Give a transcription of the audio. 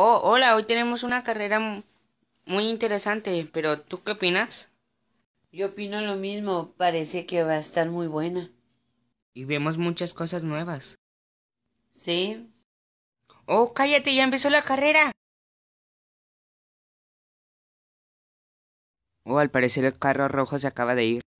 Oh, hola, hoy tenemos una carrera muy interesante, pero ¿tú qué opinas? Yo opino lo mismo, parece que va a estar muy buena. Y vemos muchas cosas nuevas. Sí. Oh, cállate, ya empezó la carrera. Oh, al parecer el carro rojo se acaba de ir.